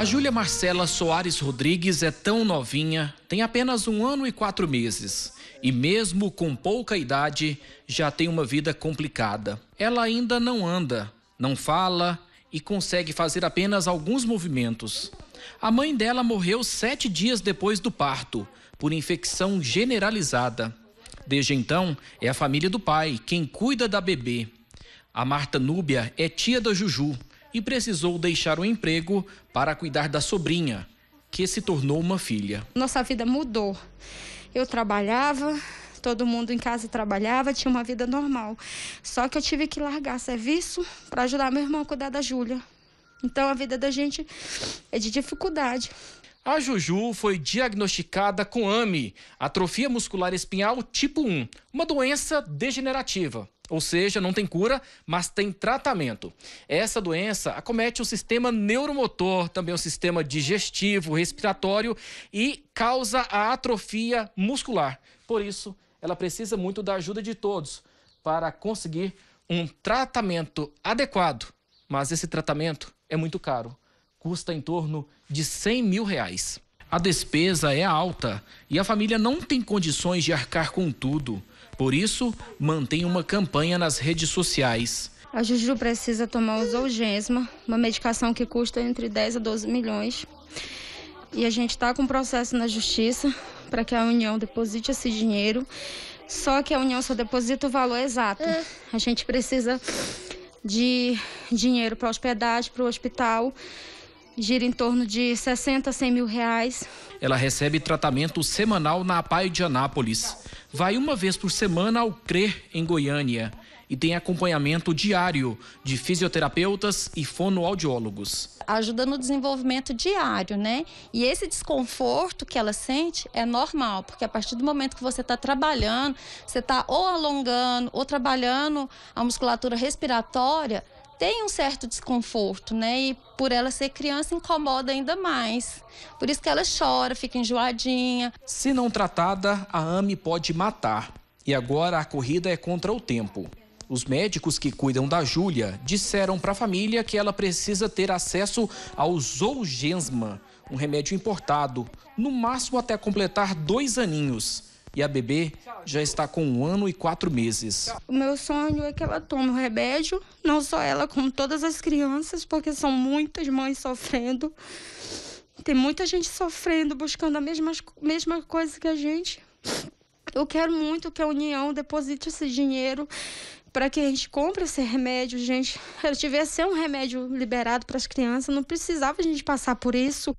A Júlia Marcela Soares Rodrigues é tão novinha, tem apenas um ano e quatro meses. E mesmo com pouca idade, já tem uma vida complicada. Ela ainda não anda, não fala e consegue fazer apenas alguns movimentos. A mãe dela morreu sete dias depois do parto, por infecção generalizada. Desde então, é a família do pai quem cuida da bebê. A Marta Núbia é tia da Juju e precisou deixar o emprego para cuidar da sobrinha, que se tornou uma filha. Nossa vida mudou. Eu trabalhava, todo mundo em casa trabalhava, tinha uma vida normal. Só que eu tive que largar serviço para ajudar meu irmão a cuidar da Júlia. Então a vida da gente é de dificuldade. A Juju foi diagnosticada com AMI, atrofia muscular espinhal tipo 1, uma doença degenerativa. Ou seja, não tem cura, mas tem tratamento. Essa doença acomete o sistema neuromotor, também o sistema digestivo, respiratório e causa a atrofia muscular. Por isso, ela precisa muito da ajuda de todos para conseguir um tratamento adequado. Mas esse tratamento é muito caro, custa em torno de 100 mil reais. A despesa é alta e a família não tem condições de arcar com tudo. Por isso, mantém uma campanha nas redes sociais. A Juju precisa tomar o Zolgensma, uma medicação que custa entre 10 a 12 milhões. E a gente está com um processo na justiça para que a União deposite esse dinheiro. Só que a União só deposita o valor exato. A gente precisa de dinheiro para hospedagem, para o hospital gira em torno de 60 a 100 mil reais. Ela recebe tratamento semanal na APAI de Anápolis. Vai uma vez por semana ao CRER, em Goiânia. E tem acompanhamento diário de fisioterapeutas e fonoaudiólogos. Ajuda no desenvolvimento diário, né? E esse desconforto que ela sente é normal, porque a partir do momento que você está trabalhando, você está ou alongando ou trabalhando a musculatura respiratória, tem um certo desconforto, né? E por ela ser criança incomoda ainda mais. Por isso que ela chora, fica enjoadinha. Se não tratada, a AME pode matar. E agora a corrida é contra o tempo. Os médicos que cuidam da Júlia disseram para a família que ela precisa ter acesso ao Zolgensma, um remédio importado, no máximo até completar dois aninhos e a bebê já está com um ano e quatro meses. O meu sonho é que ela tome o remédio, não só ela, como todas as crianças, porque são muitas mães sofrendo. Tem muita gente sofrendo, buscando a mesma, mesma coisa que a gente. Eu quero muito que a União deposite esse dinheiro para que a gente compre esse remédio, gente. Se tivesse um remédio liberado para as crianças, não precisava a gente passar por isso.